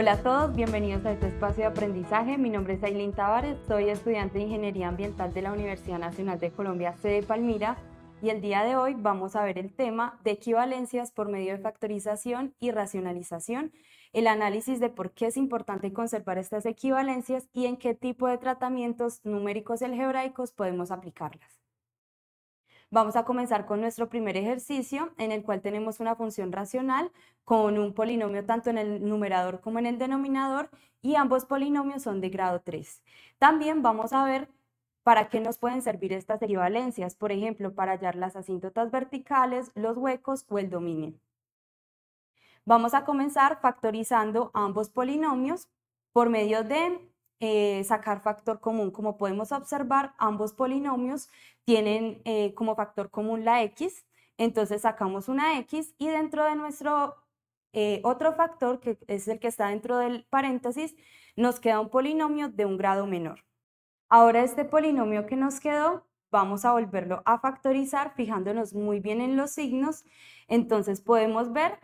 Hola a todos, bienvenidos a este espacio de aprendizaje. Mi nombre es Aileen Tavares, soy estudiante de Ingeniería Ambiental de la Universidad Nacional de Colombia, sede Palmira, y el día de hoy vamos a ver el tema de equivalencias por medio de factorización y racionalización, el análisis de por qué es importante conservar estas equivalencias y en qué tipo de tratamientos numéricos y algebraicos podemos aplicarlas. Vamos a comenzar con nuestro primer ejercicio en el cual tenemos una función racional con un polinomio tanto en el numerador como en el denominador y ambos polinomios son de grado 3. También vamos a ver para qué nos pueden servir estas equivalencias, por ejemplo, para hallar las asíntotas verticales, los huecos o el dominio. Vamos a comenzar factorizando ambos polinomios por medio de eh, sacar factor común. Como podemos observar, ambos polinomios tienen eh, como factor común la x, entonces sacamos una x y dentro de nuestro eh, otro factor, que es el que está dentro del paréntesis, nos queda un polinomio de un grado menor. Ahora este polinomio que nos quedó, vamos a volverlo a factorizar fijándonos muy bien en los signos. Entonces podemos ver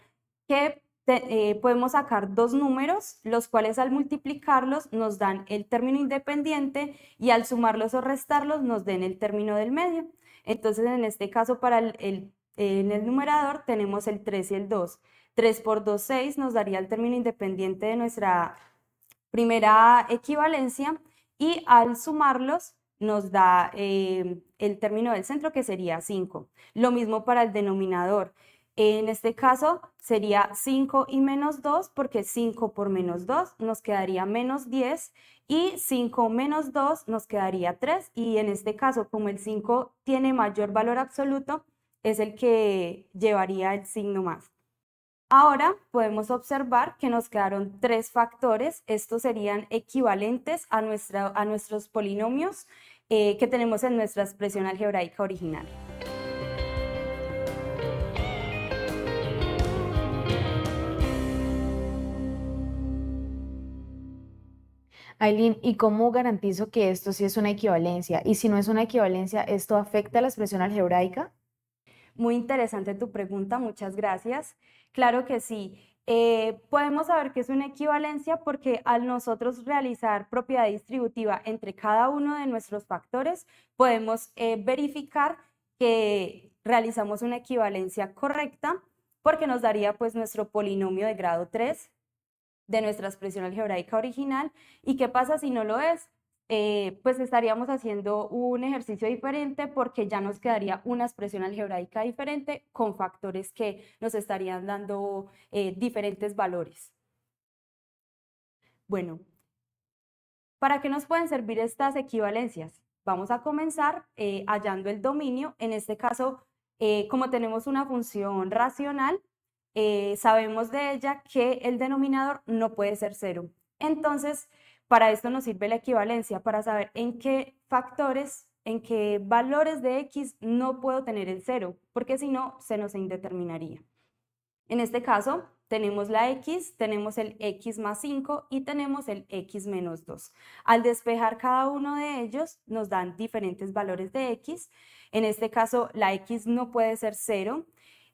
que eh, podemos sacar dos números, los cuales al multiplicarlos nos dan el término independiente y al sumarlos o restarlos nos den el término del medio. Entonces, en este caso, para el, en el numerador tenemos el 3 y el 2. 3 por 2, 6 nos daría el término independiente de nuestra primera equivalencia y al sumarlos nos da eh, el término del centro que sería 5. Lo mismo para el denominador. En este caso sería 5 y menos 2 porque 5 por menos 2 nos quedaría menos 10 y 5 menos 2 nos quedaría 3 y en este caso como el 5 tiene mayor valor absoluto es el que llevaría el signo más. Ahora podemos observar que nos quedaron tres factores, estos serían equivalentes a, nuestros polinomios eh, que tenemos en nuestra expresión algebraica original. Aileen, ¿y cómo garantizo que esto sí es una equivalencia? Y si no es una equivalencia, ¿esto afecta a la expresión algebraica? Muy interesante tu pregunta, muchas gracias. Claro que sí. Eh, podemos saber que es una equivalencia porque al nosotros realizar propiedad distributiva entre cada uno de nuestros factores, podemos eh, verificar que realizamos una equivalencia correcta porque nos daría pues nuestro polinomio de grado 3 de nuestra expresión algebraica original. ¿Y qué pasa si no lo es? Eh, pues estaríamos haciendo un ejercicio diferente porque ya nos quedaría una expresión algebraica diferente con factores que nos estarían dando eh, diferentes valores. Bueno, ¿para qué nos pueden servir estas equivalencias? Vamos a comenzar eh, hallando el dominio. En este caso, como tenemos una función racional, eh, sabemos de ella que el denominador no puede ser cero. Entonces, para esto nos sirve la equivalencia, para saber en qué factores, en qué valores de x no puedo tener el cero, porque si no, se nos indeterminaría. En este caso, tenemos la x, tenemos el x más 5 y tenemos el x menos 2. Al despejar cada uno de ellos, nos dan diferentes valores de x. En este caso, la x no puede ser cero,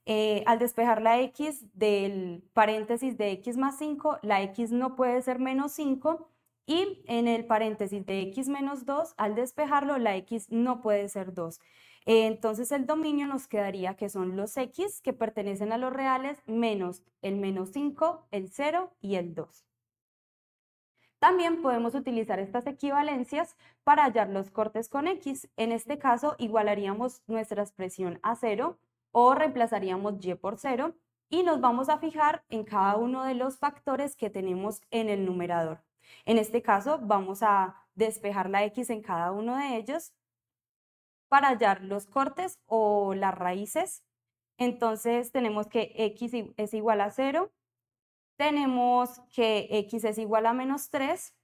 eh, al despejar la x del paréntesis de x más 5, la x no puede ser menos 5 y en el paréntesis de x menos 2, al despejarlo, la x no puede ser 2. Eh, entonces el dominio nos quedaría que son los x que pertenecen a los reales menos el menos 5, el 0 y el 2. También podemos utilizar estas equivalencias para hallar los cortes con x. En este caso igualaríamos nuestra expresión a 0 o reemplazaríamos y por 0 y nos vamos a fijar en cada uno de los factores que tenemos en el numerador. En este caso vamos a despejar la x en cada uno de ellos para hallar los cortes o las raíces. Entonces tenemos que x es igual a 0, tenemos que x es igual a menos 3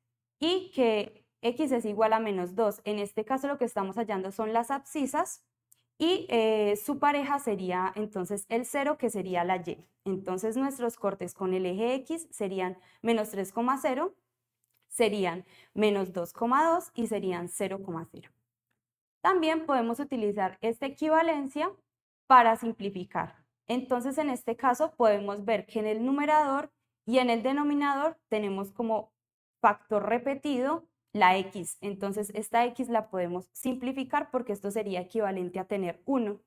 y que x es igual a menos 2. En este caso lo que estamos hallando son las abscisas y eh, su pareja sería entonces el 0, que sería la Y. Entonces nuestros cortes con el eje X serían menos 3,0, serían menos 2,2 y serían 0,0. También podemos utilizar esta equivalencia para simplificar. Entonces en este caso podemos ver que en el numerador y en el denominador tenemos como factor repetido la x. Entonces esta x la podemos simplificar porque esto sería equivalente a tener 1.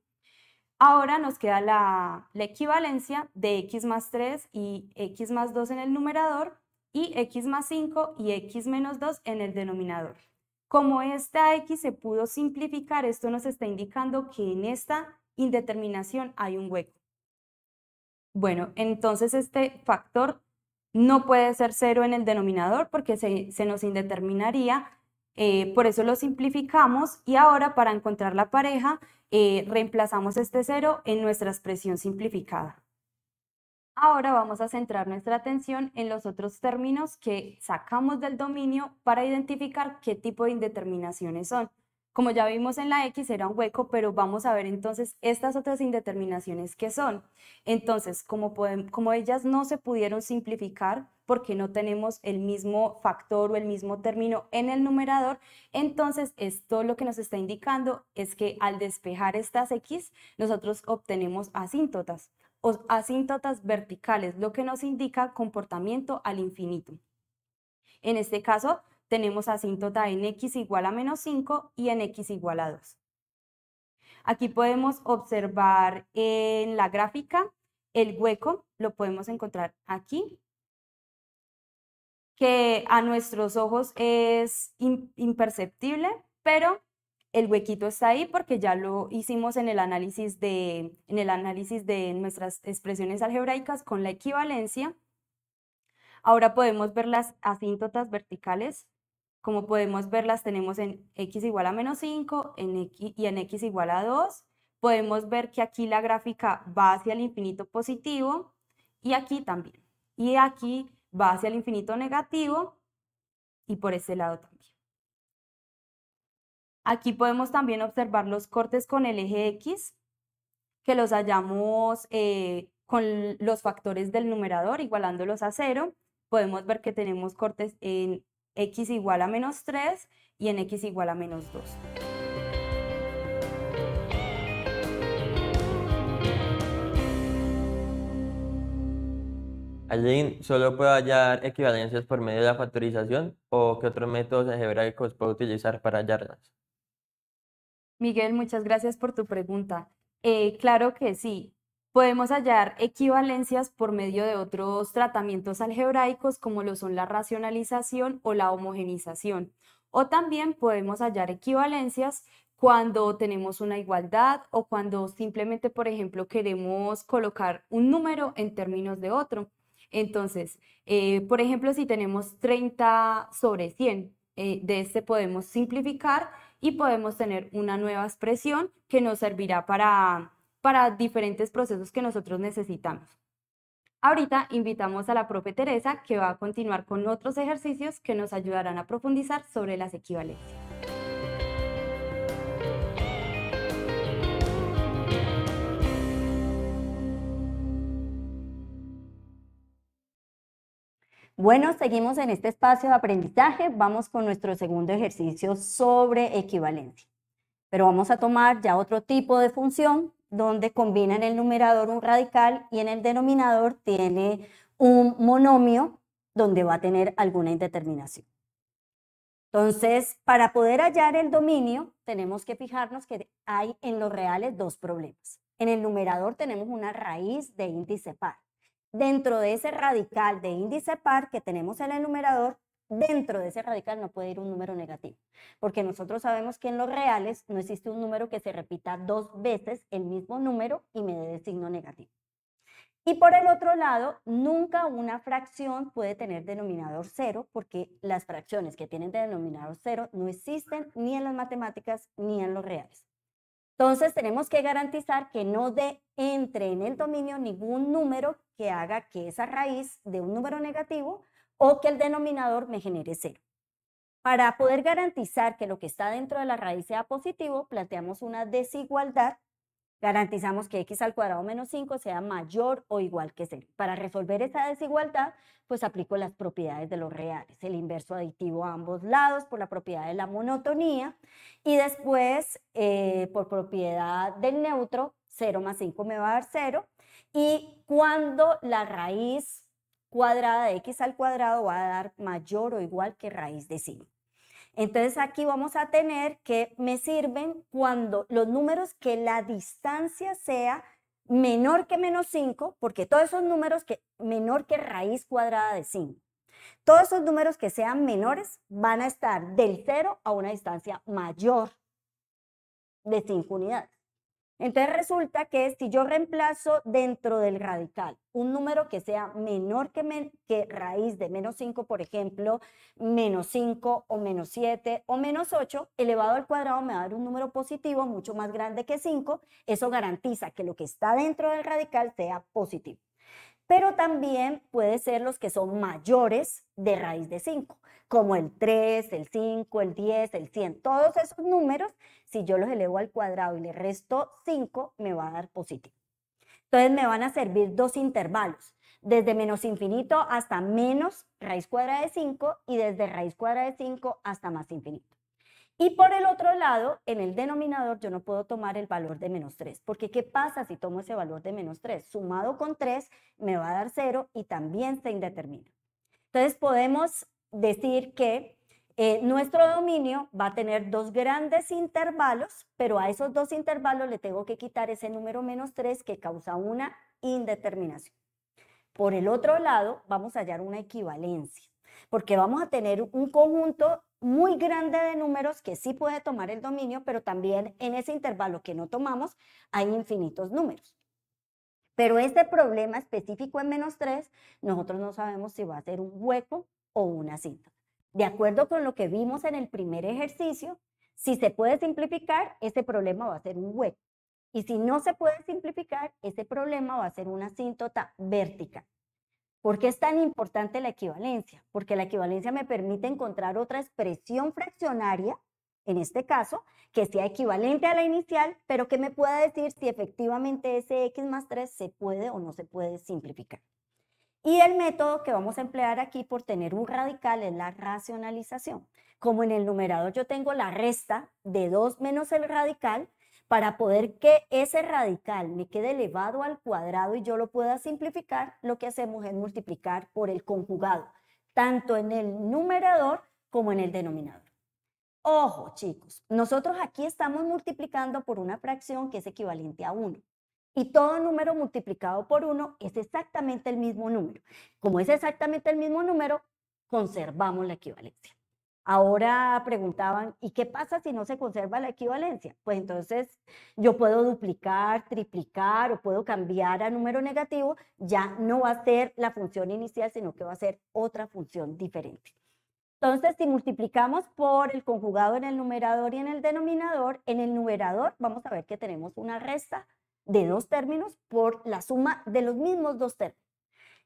Ahora nos queda la, equivalencia de x más 3 y x más 2 en el numerador y x más 5 y x menos 2 en el denominador. Como esta x se pudo simplificar, esto nos está indicando que en esta indeterminación hay un hueco. Bueno, entonces este factor no puede ser cero en el denominador porque se, nos indeterminaría. Eh, por eso lo simplificamos y ahora para encontrar la pareja eh, reemplazamos este cero en nuestra expresión simplificada. Ahora vamos a centrar nuestra atención en los otros términos que sacamos del dominio para identificar qué tipo de indeterminaciones son. Como ya vimos en la X era un hueco, pero vamos a ver entonces estas otras indeterminaciones que son. Entonces, como, ellas no se pudieron simplificar porque no tenemos el mismo factor o el mismo término en el numerador, entonces esto lo que nos está indicando es que al despejar estas X, nosotros obtenemos asíntotas o asíntotas verticales, lo que nos indica comportamiento al infinito. En este caso, tenemos asíntota en x igual a menos 5 y en x igual a 2. Aquí podemos observar en la gráfica el hueco, lo podemos encontrar aquí, que a nuestros ojos es imperceptible, pero el huequito está ahí porque ya lo hicimos en el análisis de, en el análisis de nuestras expresiones algebraicas con la equivalencia. Ahora podemos ver las asíntotas verticales como podemos ver, las tenemos en x igual a menos 5 en x, y en x igual a 2. Podemos ver que aquí la gráfica va hacia el infinito positivo y aquí también. Y aquí va hacia el infinito negativo y por este lado también. Aquí podemos también observar los cortes con el eje X, que los hallamos eh, con los factores del numerador, igualándolos a cero. Podemos ver que tenemos cortes en x igual a menos 3 y en x igual a menos 2. Allí solo puedo hallar equivalencias por medio de la factorización o qué otros métodos algebraicos puedo utilizar para hallarlas. Miguel, muchas gracias por tu pregunta. Eh, claro que sí. Podemos hallar equivalencias por medio de otros tratamientos algebraicos como lo son la racionalización o la homogenización. O también podemos hallar equivalencias cuando tenemos una igualdad o cuando simplemente, por ejemplo, queremos colocar un número en términos de otro. Entonces, eh, por ejemplo, si tenemos 30 sobre 100, eh, de este podemos simplificar y podemos tener una nueva expresión que nos servirá para para diferentes procesos que nosotros necesitamos. Ahorita invitamos a la profe Teresa que va a continuar con otros ejercicios que nos ayudarán a profundizar sobre las equivalencias. Bueno, seguimos en este espacio de aprendizaje. Vamos con nuestro segundo ejercicio sobre equivalencia. Pero vamos a tomar ya otro tipo de función donde combina en el numerador un radical y en el denominador tiene un monomio donde va a tener alguna indeterminación. Entonces, para poder hallar el dominio, tenemos que fijarnos que hay en los reales dos problemas. En el numerador tenemos una raíz de índice par. Dentro de ese radical de índice par que tenemos en el numerador, dentro de ese radical no puede ir un número negativo, porque nosotros sabemos que en los reales no existe un número que se repita dos veces el mismo número y me dé el signo negativo. Y por el otro lado, nunca una fracción puede tener denominador cero, porque las fracciones que tienen denominador cero no existen ni en las matemáticas ni en los reales. Entonces tenemos que garantizar que no de, entre en el dominio ningún número que haga que esa raíz de un número negativo o que el denominador me genere cero. Para ah. poder garantizar que lo que está dentro de la raíz sea positivo, planteamos una desigualdad. Garantizamos que x al cuadrado menos 5 sea mayor o igual que 0. Para resolver esa desigualdad, pues aplico las propiedades de los reales, el inverso aditivo a ambos lados por la propiedad de la monotonía y después eh, por propiedad del neutro, 0 más 5 me va a dar 0. Y cuando la raíz cuadrada de x al cuadrado va a dar mayor o igual que raíz de 5. Entonces aquí vamos a tener que me sirven cuando los números que la distancia sea menor que menos 5, porque todos esos números que menor que raíz cuadrada de 5. Todos esos números que sean menores van a estar del 0 a una distancia mayor de 5 unidades. Entonces resulta que si yo reemplazo dentro del radical un número que sea menor que, raíz de menos 5, por ejemplo, menos 5 o menos 7 o menos 8, elevado al cuadrado me va a dar un número positivo mucho más grande que 5. Eso garantiza que lo que está dentro del radical sea positivo. Pero también puede ser los que son mayores de raíz de 5 como el 3, el 5, el 10, el 100. Todos esos números, si yo los elevo al cuadrado y le resto 5, me va a dar positivo. Entonces me van a servir dos intervalos, desde menos infinito hasta menos raíz cuadrada de 5 y desde raíz cuadrada de 5 hasta más infinito. Y por el otro lado, en el denominador yo no puedo tomar el valor de menos 3, porque ¿qué pasa si tomo ese valor de menos 3? Sumado con 3 me va a dar 0 y también se indetermina. Entonces podemos decir que eh, nuestro dominio va a tener dos grandes intervalos, pero a esos dos intervalos le tengo que quitar ese número menos 3 que causa una indeterminación. Por el otro lado, vamos a hallar una equivalencia, porque vamos a tener un conjunto muy grande de números que sí puede tomar el dominio, pero también en ese intervalo que no tomamos hay infinitos números. Pero este problema específico en menos 3, nosotros no sabemos si va a ser un hueco o una asíntota. De acuerdo con lo que vimos en el primer ejercicio, si se puede simplificar, ese problema va a ser un hueco. Y si no se puede simplificar, ese problema va a ser una asíntota vertical. ¿Por qué es tan importante la equivalencia? Porque la equivalencia me permite encontrar otra expresión fraccionaria, en este caso, que sea equivalente a la inicial, pero que me pueda decir si efectivamente ese x más 3 se puede o no se puede simplificar. Y el método que vamos a emplear aquí por tener un radical es la racionalización. Como en el numerador yo tengo la resta de 2 menos el radical, para poder que ese radical me quede elevado al cuadrado y yo lo pueda simplificar, lo que hacemos es multiplicar por el conjugado, tanto en el numerador como en el denominador. Ojo, chicos, nosotros aquí estamos multiplicando por una fracción que es equivalente a 1. Y todo número multiplicado por 1 es exactamente el mismo número. Como es exactamente el mismo número, conservamos la equivalencia. Ahora preguntaban, ¿y qué pasa si no se conserva la equivalencia? Pues entonces yo puedo duplicar, triplicar o puedo cambiar a número negativo, ya no va a ser la función inicial, sino que va a ser otra función diferente. Entonces, si multiplicamos por el conjugado en el numerador y en el denominador, en el numerador vamos a ver que tenemos una resta de dos términos por la suma de los mismos dos términos.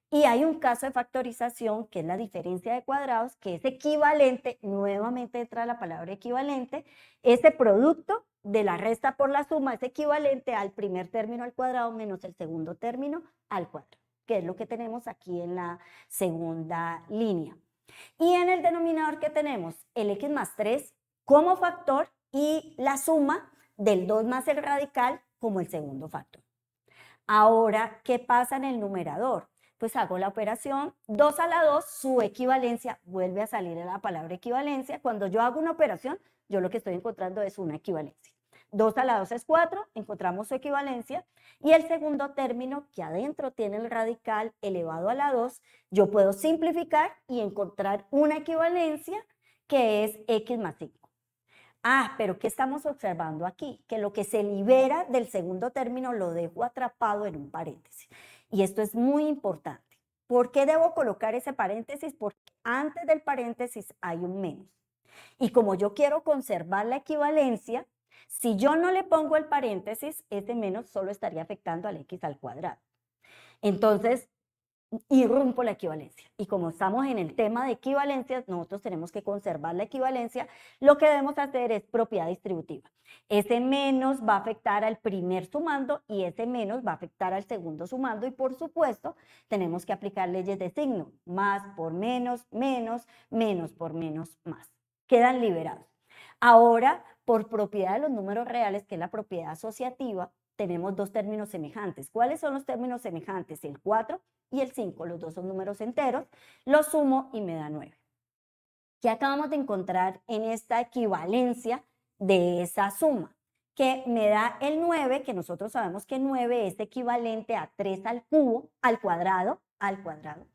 Y hay un caso de factorización, que es la diferencia de cuadrados, que es equivalente, nuevamente entra la palabra equivalente, ese producto de la resta por la suma es equivalente al primer término al cuadrado menos el segundo término al cuadrado, que es lo que tenemos aquí en la segunda línea. Y en el denominador que tenemos el x más 3 como factor y la suma del 2 más el radical como el segundo factor. Ahora, ¿qué pasa en el numerador? Pues hago la operación 2 a la 2, su equivalencia, vuelve a salir la palabra equivalencia. Cuando yo hago una operación, yo lo que estoy encontrando es una equivalencia. 2 a la 2 es 4, encontramos su equivalencia. Y el segundo término, que adentro tiene el radical elevado a la 2, yo puedo simplificar y encontrar una equivalencia que es x más y. Ah, pero ¿qué estamos observando aquí? Que lo que se libera del segundo término lo dejo atrapado en un paréntesis. Y esto es muy importante. ¿Por qué debo colocar ese paréntesis? Porque antes del paréntesis hay un menos. Y como yo quiero conservar la equivalencia, si yo no le pongo el paréntesis, este menos solo estaría afectando al x al cuadrado. Entonces, irrumpo la equivalencia. Y como estamos en el tema de equivalencias, nosotros tenemos que conservar la equivalencia. Lo que debemos hacer es propiedad distributiva. Ese menos va a afectar al primer sumando y ese menos va a afectar al segundo sumando. Y por supuesto, tenemos que aplicar leyes de signo. Más por menos, menos, menos por menos, más. Quedan liberados. Ahora, por propiedad de los números reales, que es la propiedad asociativa, tenemos dos términos semejantes. ¿Cuáles son los términos semejantes? El 4 y el 5, los dos son números enteros, lo sumo y me da 9. ¿Qué acabamos de encontrar en esta equivalencia de esa suma? Que me da el 9, que nosotros sabemos que 9 es equivalente a 3 al cubo, al cuadrado, al cuadrado,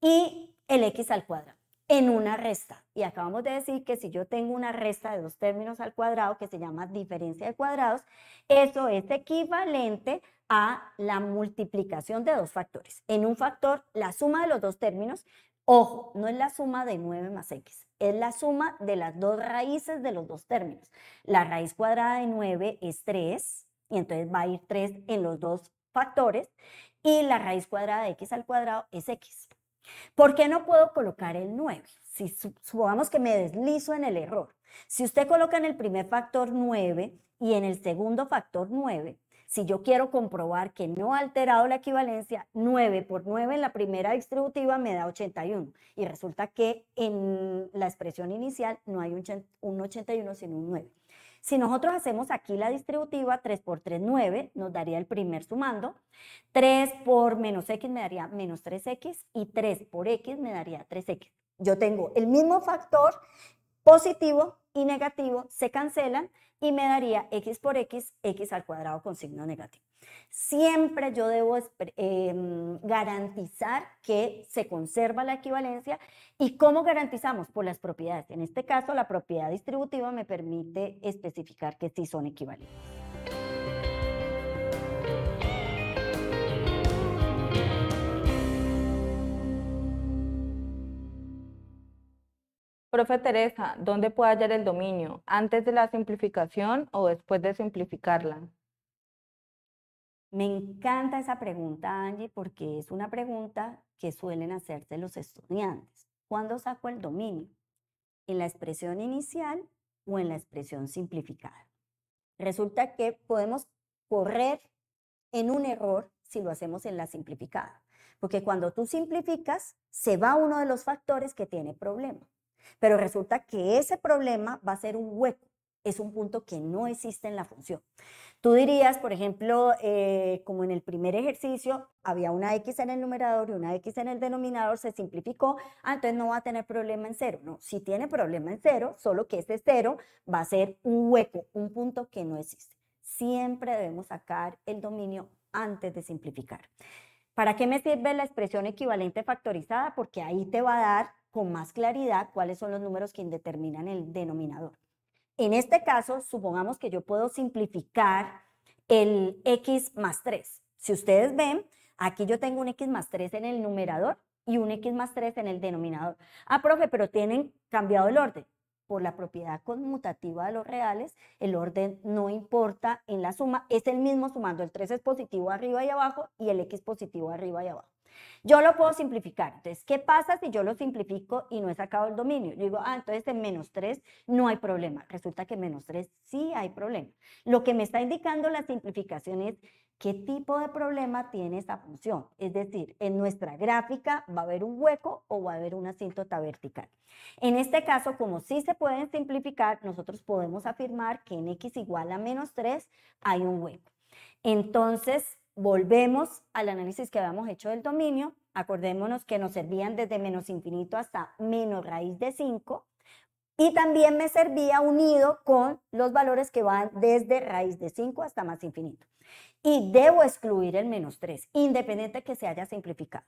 y el x al cuadrado en una resta. Y acabamos de decir que si yo tengo una resta de dos términos al cuadrado, que se llama diferencia de cuadrados, eso es equivalente a la multiplicación de dos factores. En un factor, la suma de los dos términos, ojo, no es la suma de 9 más x, es la suma de las dos raíces de los dos términos. La raíz cuadrada de 9 es 3, y entonces va a ir 3 en los dos factores, y la raíz cuadrada de x al cuadrado es x. ¿Por qué no puedo colocar el 9? Si supongamos que me deslizo en el error. Si usted coloca en el primer factor 9 y en el segundo factor 9, si yo quiero comprobar que no ha alterado la equivalencia, 9 por 9 en la primera distributiva me da 81. Y resulta que en la expresión inicial no hay un 81, sino un 9. Si nosotros hacemos aquí la distributiva, 3 por 3, 9, nos daría el primer sumando. 3 por menos x me daría menos 3x y 3 por x me daría 3x. Yo tengo el mismo factor positivo y negativo, se cancelan y me daría x por x, x al cuadrado con signo negativo. Siempre yo debo em, garantizar que se conserva la equivalencia. ¿Y cómo garantizamos? Por las propiedades. En este caso, la propiedad distributiva me permite especificar que sí son equivalentes. Profe Teresa, ¿dónde puede hallar el dominio? ¿Antes de la simplificación o después de simplificarla? Me encanta esa pregunta, Angie, porque es una pregunta que suelen hacerse los estudiantes. ¿Cuándo saco el dominio? ¿En la expresión inicial o en la expresión simplificada? Resulta que podemos correr en un error si lo hacemos en la simplificada, porque cuando tú simplificas, se va uno de los factores que tiene problema, pero resulta que ese problema va a ser un hueco es un punto que no existe en la función. Tú dirías, por ejemplo, eh, como en el primer ejercicio, había una X en el numerador y una X en el denominador, se simplificó, ah, entonces no va a tener problema en cero. No, si tiene problema en cero, solo que este cero va a ser un hueco, un punto que no existe. Siempre debemos sacar el dominio antes de simplificar. ¿Para qué me sirve la expresión equivalente factorizada? Porque ahí te va a dar con más claridad cuáles son los números que indeterminan el denominador. En este caso, supongamos que yo puedo simplificar el x más 3. Si ustedes ven, aquí yo tengo un x más 3 en el numerador y un x más 3 en el denominador. Ah, profe, pero tienen cambiado el orden. Por la propiedad conmutativa de los reales, el orden no importa en la suma, es el mismo sumando. El 3 es positivo arriba y abajo y el x positivo arriba y abajo. Yo lo puedo simplificar. Entonces, ¿qué pasa si yo lo simplifico y no he sacado el dominio? Yo digo, ah, entonces en menos 3 no hay problema. Resulta que en menos 3 sí hay problema. Lo que me está indicando la simplificación es qué tipo de problema tiene esta función. Es decir, en nuestra gráfica va a haber un hueco o va a haber una asíntota vertical. En este caso, como sí se pueden simplificar, nosotros podemos afirmar que en x igual a menos 3 hay un hueco. Entonces, volvemos al análisis que habíamos hecho del dominio. Acordémonos que nos servían desde menos infinito hasta menos raíz de 5. Y también me servía unido con los valores que van desde raíz de 5 hasta más infinito. Y debo excluir el menos 3, independiente que se haya simplificado.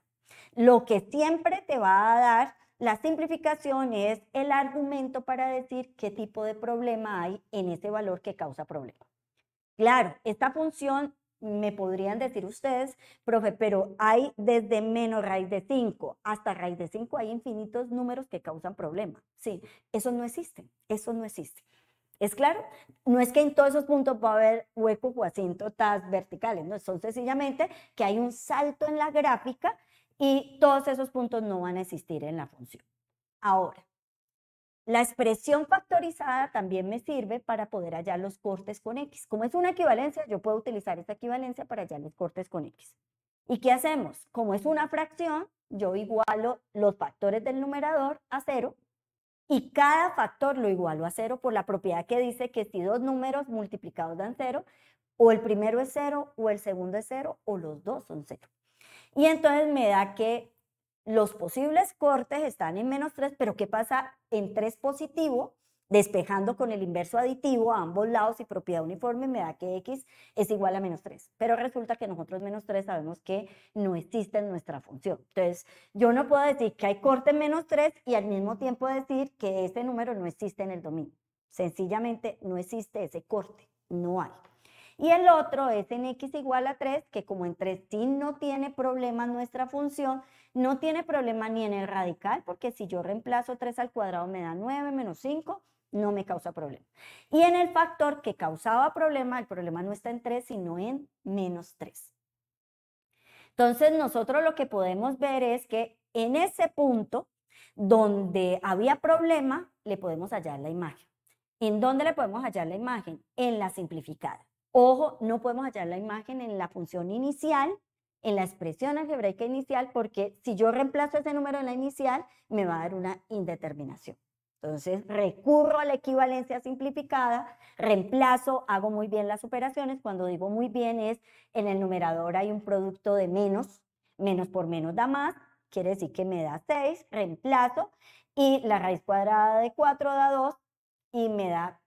Lo que siempre te va a dar la simplificación es el argumento para decir qué tipo de problema hay en ese valor que causa problema. Claro, esta función me podrían decir ustedes, profe, pero hay desde menos raíz de 5 hasta raíz de 5, hay infinitos números que causan problemas. Sí, eso no existe, eso no existe. ¿Es claro? No es que en todos esos puntos va a haber huecos o asíntotas verticales, no, son sencillamente que hay un salto en la gráfica y todos esos puntos no van a existir en la función. Ahora, la expresión factorizada también me sirve para poder hallar los cortes con X. Como es una equivalencia, yo puedo utilizar esta equivalencia para hallar los cortes con X. ¿Y qué hacemos? Como es una fracción, yo igualo los factores del numerador a cero y cada factor lo igualo a cero por la propiedad que dice que si dos números multiplicados dan cero, o el primero es cero, o el segundo es cero, o los dos son cero. Y entonces me da que los posibles cortes están en menos 3, pero ¿qué pasa en 3 positivo? Despejando con el inverso aditivo a ambos lados y propiedad uniforme me da que x es igual a menos 3. Pero resulta que nosotros menos 3 sabemos que no existe en nuestra función. Entonces, yo no puedo decir que hay corte en menos 3 y al mismo tiempo decir que ese número no existe en el dominio. Sencillamente no existe ese corte, no hay. Y el otro es en x igual a 3, que como en 3 sí no tiene problema nuestra función, no tiene problema ni en el radical, porque si yo reemplazo 3 al cuadrado me da 9 menos 5, no me causa problema. Y en el factor que causaba problema, el problema no está en 3, sino en menos 3. Entonces nosotros lo que podemos ver es que en ese punto donde había problema, le podemos hallar la imagen. ¿En dónde le podemos hallar la imagen? En la simplificada. Ojo, no podemos hallar la imagen en la función inicial en la expresión algebraica inicial, porque si yo reemplazo ese número en la inicial, me va a dar una indeterminación. Entonces recurro a la equivalencia simplificada, reemplazo, hago muy bien las operaciones. Cuando digo muy bien es en el numerador hay un producto de menos, menos por menos da más, quiere decir que me da 6, reemplazo, y la raíz cuadrada de 4 da 2 y me da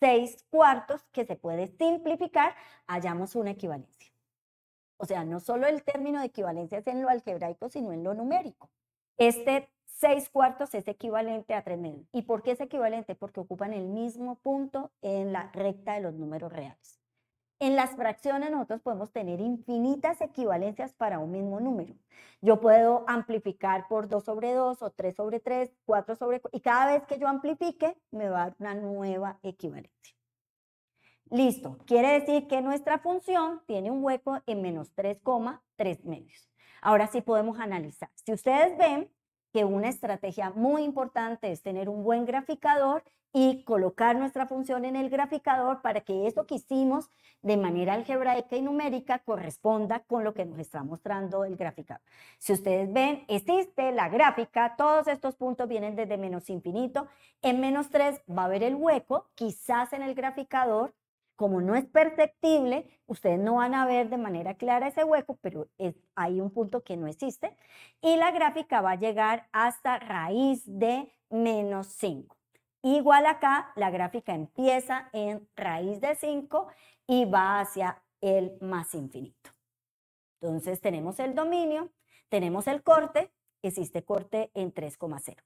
6 cuartos que se puede simplificar, hallamos una equivalencia. O sea, no solo el término de equivalencia es en lo algebraico, sino en lo numérico. Este 6 cuartos es equivalente a 3 medios. ¿Y por qué es equivalente? Porque ocupan el mismo punto en la recta de los números reales. En las fracciones nosotros podemos tener infinitas equivalencias para un mismo número. Yo puedo amplificar por 2 sobre 2 o 3 sobre 3, 4 sobre 4, y cada vez que yo amplifique me va a dar una nueva equivalencia. Listo, quiere decir que nuestra función tiene un hueco en menos 3,3 medios. Ahora sí podemos analizar. Si ustedes ven que una estrategia muy importante es tener un buen graficador y colocar nuestra función en el graficador para que esto que hicimos de manera algebraica y numérica corresponda con lo que nos está mostrando el graficador. Si ustedes ven, existe la gráfica, todos estos puntos vienen desde menos infinito, en menos 3 va a haber el hueco, quizás en el graficador como no es perceptible, ustedes no van a ver de manera clara ese hueco, pero hay un punto que no existe. Y la gráfica va a llegar hasta raíz de menos 5. Igual acá, la gráfica empieza en raíz de 5 y va hacia el más infinito. Entonces tenemos el dominio, tenemos el corte, existe corte en 3,0.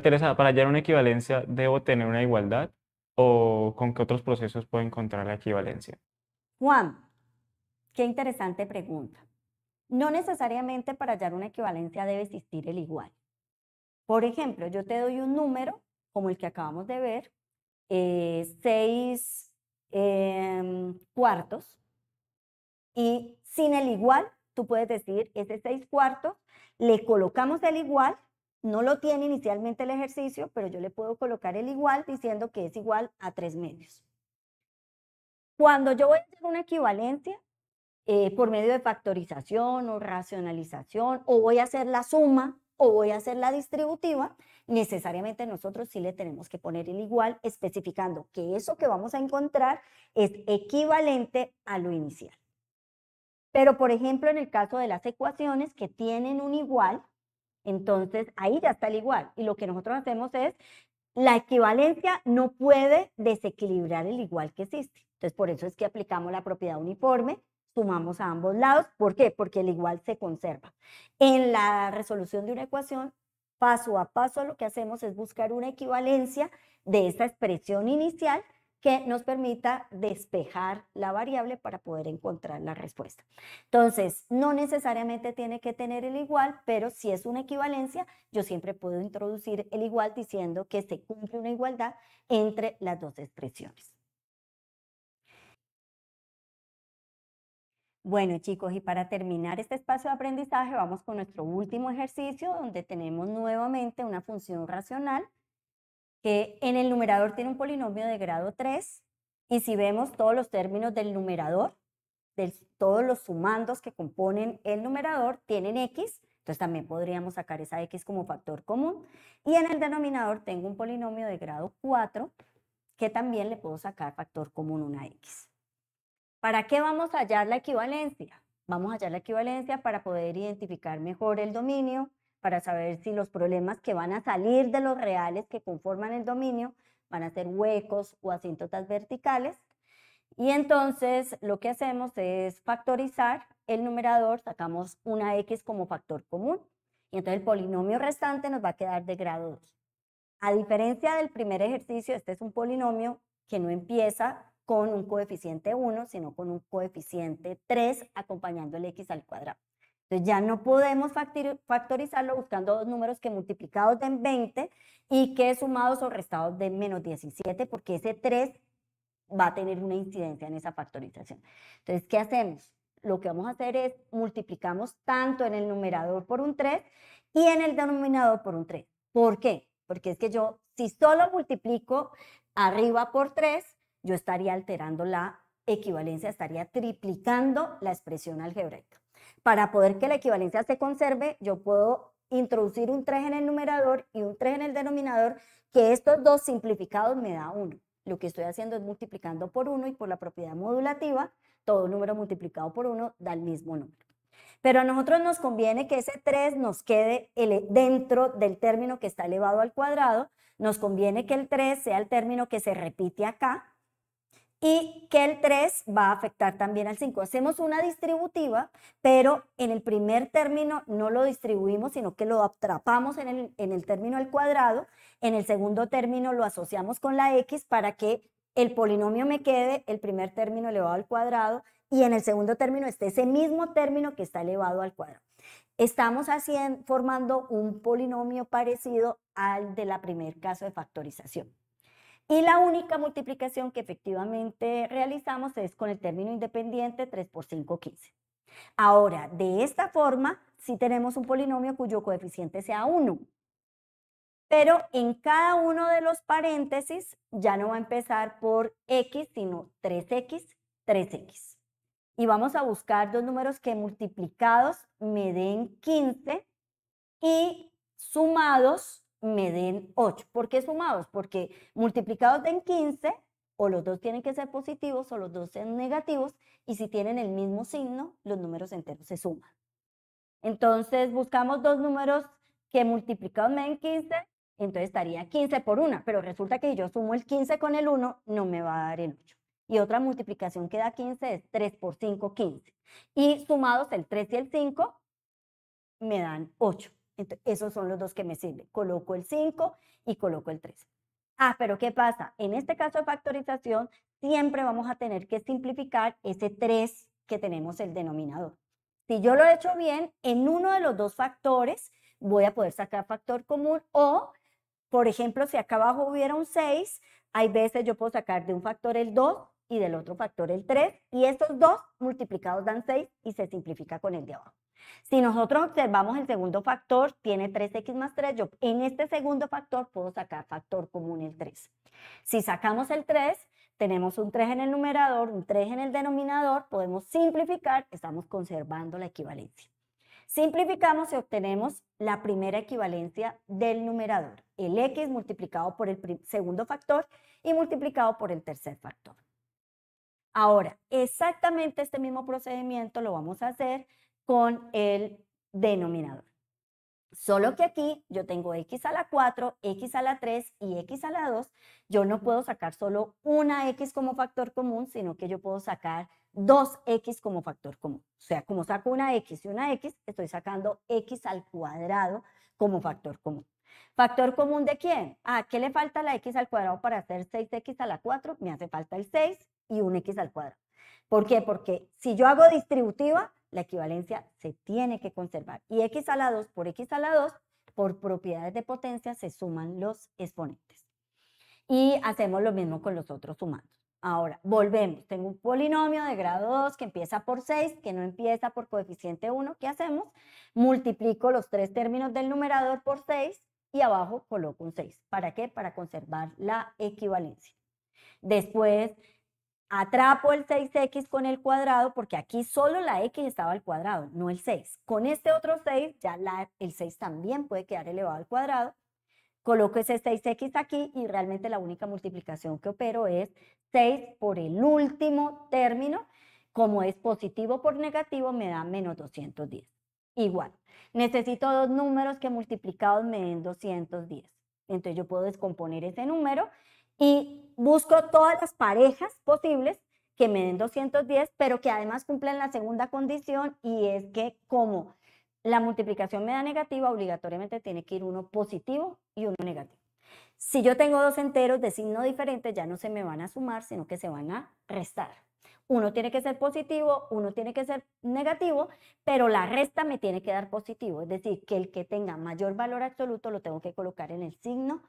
Pero para hallar una equivalencia, ¿debo tener una igualdad? ¿O con qué otros procesos puedo encontrar la equivalencia? Juan, qué interesante pregunta. No necesariamente para hallar una equivalencia debe existir el igual. Por ejemplo, yo te doy un número, como el que acabamos de ver, eh, seis em, cuartos, y sin el igual, tú puedes decir, ese seis cuartos, le colocamos el igual no lo tiene inicialmente el ejercicio, pero yo le puedo colocar el igual diciendo que es igual a tres medios. Cuando yo voy a hacer una equivalencia eh, por medio de factorización o racionalización, o voy a hacer la suma o voy a hacer la distributiva, necesariamente nosotros sí le tenemos que poner el igual especificando que eso que vamos a encontrar es equivalente a lo inicial. Pero, por ejemplo, en el caso de las ecuaciones que tienen un igual, entonces, ahí ya está el igual. Y lo que nosotros hacemos es, la equivalencia no puede desequilibrar el igual que existe. Entonces, por eso es que aplicamos la propiedad uniforme, sumamos a ambos lados. ¿Por qué? Porque el igual se conserva. En la resolución de una ecuación, paso a paso lo que hacemos es buscar una equivalencia de esta expresión inicial que nos permita despejar la variable para poder encontrar la respuesta. Entonces, no necesariamente tiene que tener el igual, pero si es una equivalencia, yo siempre puedo introducir el igual diciendo que se cumple una igualdad entre las dos expresiones. Bueno chicos, y para terminar este espacio de aprendizaje vamos con nuestro último ejercicio donde tenemos nuevamente una función racional que en el numerador tiene un polinomio de grado 3 y si vemos todos los términos del numerador, todos los sumandos que componen el numerador tienen x, entonces también podríamos sacar esa x como factor común. Y en el denominador tengo un polinomio de grado 4 que también le puedo sacar factor común una x. ¿Para qué vamos a hallar la equivalencia? Vamos a hallar la equivalencia para poder identificar mejor el dominio, para saber si los problemas que van a salir de los reales que conforman el dominio van a ser huecos o asíntotas verticales. Y entonces lo que hacemos es factorizar el numerador, sacamos una x como factor común y entonces el polinomio restante nos va a quedar de grado 2. A diferencia del primer ejercicio, este es un polinomio que no empieza con un coeficiente 1, sino con un coeficiente 3 acompañando el x al cuadrado. Entonces ya no podemos factorizarlo buscando dos números que multiplicados den 20 y que sumados o restados den menos 17 porque ese 3 va a tener una incidencia en esa factorización. Entonces, ¿qué hacemos? Lo que vamos a hacer es multiplicamos tanto en el numerador por un 3 y en el denominador por un 3. ¿Por qué? Porque es que yo, si solo multiplico arriba por 3, yo estaría alterando la equivalencia, estaría triplicando la expresión algebraica. Para poder que la equivalencia se conserve, yo puedo introducir un 3 en el numerador y un 3 en el denominador, que estos dos simplificados me da 1. Lo que estoy haciendo es multiplicando por 1 y por la propiedad modulativa, todo número multiplicado por 1 da el mismo número. Pero a nosotros nos conviene que ese 3 nos quede dentro del término que está elevado al cuadrado, nos conviene que el 3 sea el término que se repite acá, y que el 3 va a afectar también al 5. Hacemos una distributiva, pero en el primer término no lo distribuimos, sino que lo atrapamos en el, término al cuadrado, en el segundo término lo asociamos con la x para que el polinomio me quede el primer término elevado al cuadrado y en el segundo término esté ese mismo término que está elevado al cuadrado. Estamos haciendo, formando un polinomio parecido al de la primer caso de factorización. Y la única multiplicación que efectivamente realizamos es con el término independiente 3 por 5, 15. Ahora, de esta forma, sí tenemos un polinomio cuyo coeficiente sea 1. Pero en cada uno de los paréntesis ya no va a empezar por x, sino 3x, 3x. Y vamos a buscar dos números que multiplicados me den 15 y sumados me den 8. ¿Por qué sumados? Porque multiplicados en 15, o los dos tienen que ser positivos o los dos sean negativos, y si tienen el mismo signo, los números enteros se suman. Entonces buscamos dos números que multiplicados me den 15, entonces estaría 15 por 1, pero resulta que si yo sumo el 15 con el 1, no me va a dar el 8. Y otra multiplicación que da 15 es 3 por 5, 15. Y sumados el 3 y el 5, me dan 8. Entonces, esos son los dos que me sirven. Coloco el 5 y coloco el 3. Ah, pero ¿qué pasa? En este caso de factorización, siempre vamos a tener que simplificar ese 3 que tenemos el denominador. Si yo lo he hecho bien, en uno de los dos factores voy a poder sacar factor común o, por ejemplo, si acá abajo hubiera un 6, hay veces yo puedo sacar de un factor el 2 y del otro factor el 3 y estos dos multiplicados dan 6 y se simplifica con el de abajo. Si nosotros observamos el segundo factor, tiene 3x más 3. Yo en este segundo factor puedo sacar factor común el 3. Si sacamos el 3, tenemos un 3 en el numerador, un 3 en el denominador, podemos simplificar, estamos conservando la equivalencia. Simplificamos y obtenemos la primera equivalencia del numerador, el x multiplicado por el segundo factor y multiplicado por el tercer factor. Ahora, exactamente este mismo procedimiento lo vamos a hacer con el denominador. Solo que aquí yo tengo x a la 4, x a la 3 y x a la 2. Yo no puedo sacar solo una x como factor común, sino que yo puedo sacar dos x como factor común. O sea, como saco una x y una x, estoy sacando x al cuadrado como factor común. ¿Factor común de quién? ¿A ah, qué le falta la x al cuadrado para hacer 6x a la 4? Me hace falta el 6 y un x al cuadrado. ¿Por qué? Porque si yo hago distributiva, la equivalencia se tiene que conservar. Y x a la 2 por x a la 2, por propiedades de potencia, se suman los exponentes. Y hacemos lo mismo con los otros sumandos. Ahora, volvemos. Tengo un polinomio de grado 2 que empieza por 6, que no empieza por coeficiente 1. ¿Qué hacemos? Multiplico los tres términos del numerador por 6 y abajo coloco un 6. ¿Para qué? Para conservar la equivalencia. Después atrapo el 6x con el cuadrado porque aquí solo la x estaba al cuadrado, no el 6. Con este otro 6, ya el 6 también puede quedar elevado al cuadrado. Coloco ese 6x aquí y realmente la única multiplicación que opero es 6 por el último término. Como es positivo por negativo, me da menos 210. Igual, necesito dos números que multiplicados me den 210. Entonces yo puedo descomponer ese número y busco todas las parejas posibles que me den 210, pero que además cumplen la segunda condición y es que como la multiplicación me da negativa, obligatoriamente tiene que ir uno positivo y uno negativo. Si yo tengo dos enteros de signo diferente, ya no se me van a sumar, sino que se van a restar. Uno tiene que ser positivo, uno tiene que ser negativo, pero la resta me tiene que dar positivo. Es decir, que el que tenga mayor valor absoluto lo tengo que colocar en el signo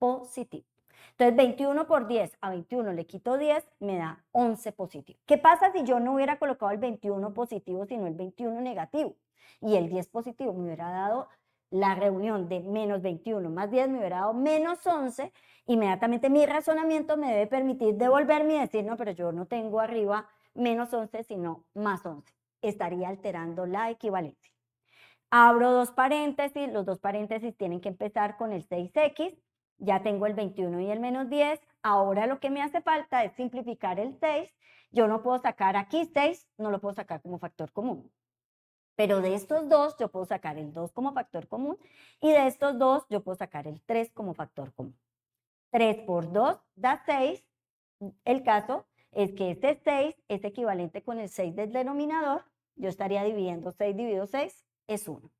positivo. Entonces 21 por 10, a 21 le quito 10, me da 11 positivo. ¿Qué pasa si yo no hubiera colocado el 21 positivo, sino el 21 negativo? Y el 10 positivo me hubiera dado la reunión de menos 21 más 10 me hubiera dado menos 11, inmediatamente mi razonamiento me debe permitir devolverme y decir, no, pero yo no tengo arriba menos 11, sino más 11. Estaría alterando la equivalencia. Abro dos paréntesis, los dos paréntesis tienen que empezar con el 6x ya tengo el 21 y el menos 10, ahora lo que me hace falta es simplificar el 6, yo no puedo sacar aquí 6, no lo puedo sacar como factor común, pero de estos dos yo puedo sacar el 2 como factor común y de estos dos yo puedo sacar el 3 como factor común. 3 por 2 da 6, el caso es que este 6 es equivalente con el 6 del denominador, yo estaría dividiendo 6 dividido 6, es 1.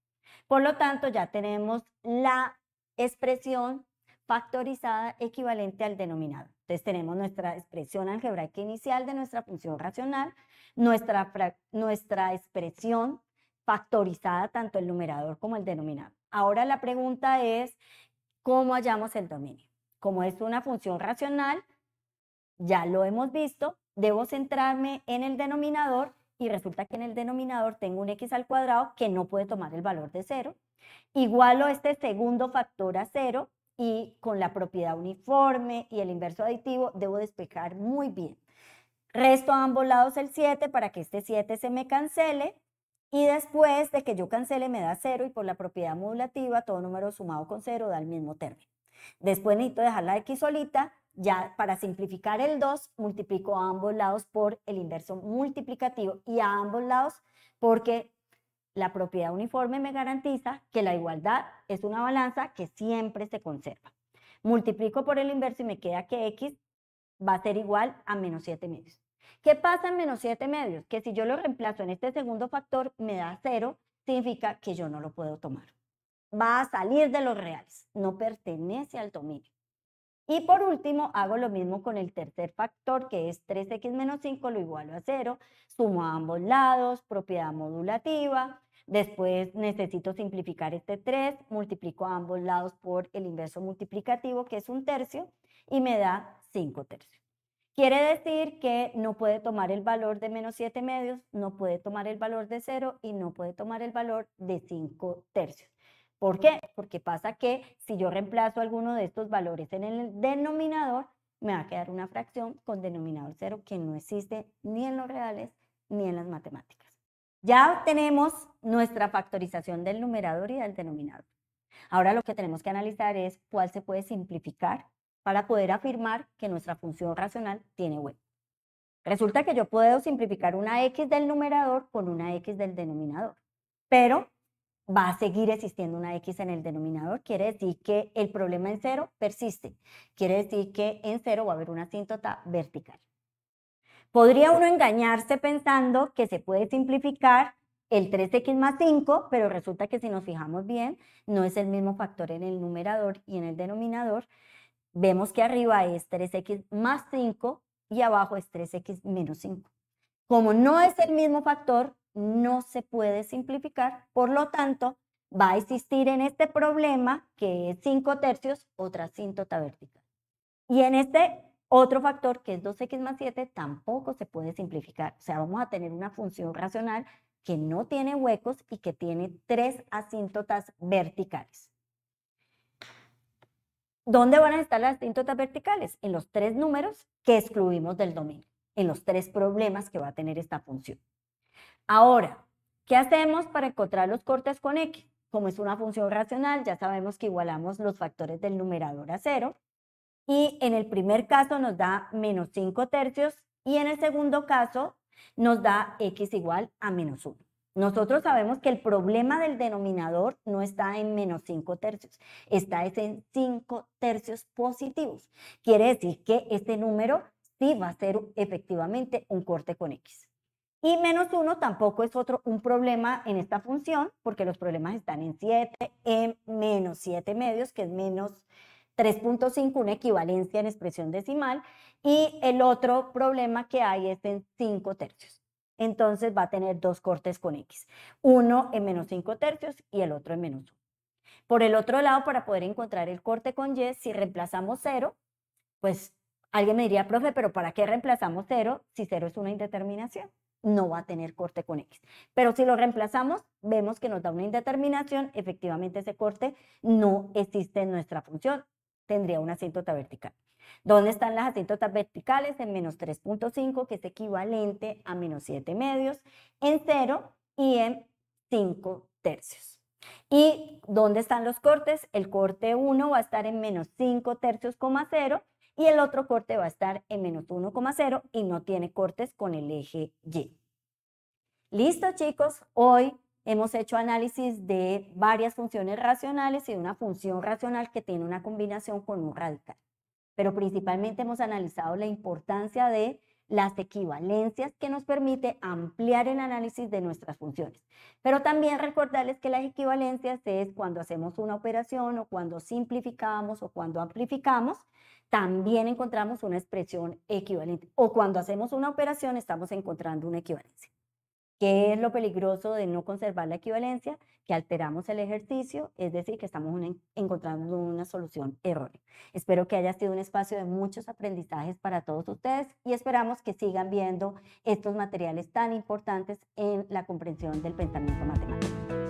Por lo tanto, ya tenemos la expresión factorizada equivalente al denominador. Entonces tenemos nuestra expresión algebraica inicial de nuestra función racional, nuestra, nuestra expresión factorizada tanto el numerador como el denominador. Ahora la pregunta es, ¿cómo hallamos el dominio? Como es una función racional, ya lo hemos visto, debo centrarme en el denominador y resulta que en el denominador tengo un x al cuadrado que no puede tomar el valor de 0. Igualo este segundo factor a 0 y con la propiedad uniforme y el inverso aditivo debo despejar muy bien. Resto a ambos lados el 7 para que este 7 se me cancele y después de que yo cancele me da 0 y por la propiedad modulativa todo número sumado con 0 da el mismo término. Después necesito dejar la x solita, ya para simplificar el 2 multiplico a ambos lados por el inverso multiplicativo y a ambos lados porque la propiedad uniforme me garantiza que la igualdad es una balanza que siempre se conserva. Multiplico por el inverso y me queda que x va a ser igual a menos 7 medios. ¿Qué pasa en menos 7 medios? Que si yo lo reemplazo en este segundo factor, me da 0, significa que yo no lo puedo tomar. Va a salir de los reales, no pertenece al dominio. Y por último, hago lo mismo con el tercer factor, que es 3x menos 5, lo igualo a 0, sumo a ambos lados, propiedad modulativa, Después necesito simplificar este 3, multiplico a ambos lados por el inverso multiplicativo, que es un tercio, y me da 5 tercios. Quiere decir que no puede tomar el valor de menos 7 medios, no puede tomar el valor de 0 y no puede tomar el valor de 5 tercios. ¿Por qué? Porque pasa que si yo reemplazo alguno de estos valores en el denominador, me va a quedar una fracción con denominador 0 que no existe ni en los reales ni en las matemáticas. Ya tenemos nuestra factorización del numerador y del denominador. Ahora lo que tenemos que analizar es cuál se puede simplificar para poder afirmar que nuestra función racional tiene web. Resulta que yo puedo simplificar una x del numerador con una x del denominador, pero va a seguir existiendo una x en el denominador, quiere decir que el problema en cero persiste, quiere decir que en cero va a haber una asíntota vertical. Podría uno engañarse pensando que se puede simplificar el 3x más 5, pero resulta que si nos fijamos bien, no es el mismo factor en el numerador y en el denominador. Vemos que arriba es 3x más 5 y abajo es 3x menos 5. Como no es el mismo factor, no se puede simplificar, por lo tanto, va a existir en este problema que es 5 tercios otra síntota vertical. Y en este otro factor que es 2x más 7 tampoco se puede simplificar. O sea, vamos a tener una función racional que no tiene huecos y que tiene tres asíntotas verticales. ¿Dónde van a estar las asíntotas verticales? En los tres números que excluimos del dominio, en los tres problemas que va a tener esta función. Ahora, ¿qué hacemos para encontrar los cortes con x? Como es una función racional, ya sabemos que igualamos los factores del numerador a cero y en el primer caso nos da menos 5 tercios y en el segundo caso nos da x igual a menos 1. Nosotros sabemos que el problema del denominador no está en menos 5 tercios, está en 5 tercios positivos. Quiere decir que este número sí va a ser efectivamente un corte con x. Y menos 1 tampoco es otro un problema en esta función, porque los problemas están en 7, en menos 7 medios, que es menos 3.5, una equivalencia en expresión decimal, y el otro problema que hay es en 5 tercios. Entonces va a tener dos cortes con X, uno en menos 5 tercios y el otro en menos 1. Por el otro lado, para poder encontrar el corte con Y, si reemplazamos 0, pues alguien me diría, profe, pero ¿para qué reemplazamos 0 si 0 es una indeterminación? no va a tener corte con X. Pero si lo reemplazamos, vemos que nos da una indeterminación, efectivamente ese corte no existe en nuestra función, tendría una asíntota vertical. ¿Dónde están las asíntotas verticales? En menos 3.5, que es equivalente a menos 7 medios, en 0 y en 5 tercios. ¿Y dónde están los cortes? El corte 1 va a estar en menos 5 tercios, 0 y el otro corte va a estar en menos 1 1,0 y no tiene cortes con el eje Y. Listo chicos, hoy Hemos hecho análisis de varias funciones racionales y de una función racional que tiene una combinación con un radical. Pero principalmente hemos analizado la importancia de las equivalencias que nos permite ampliar el análisis de nuestras funciones. Pero también recordarles que las equivalencias es cuando hacemos una operación o cuando simplificamos o cuando amplificamos, también encontramos una expresión equivalente. O cuando hacemos una operación estamos encontrando una equivalencia. ¿Qué es lo peligroso de no conservar la equivalencia? Que alteramos el ejercicio, es decir, que estamos encontrando una solución errónea. Espero que haya sido un espacio de muchos aprendizajes para todos ustedes y esperamos que sigan viendo estos materiales tan importantes en la comprensión del pensamiento matemático.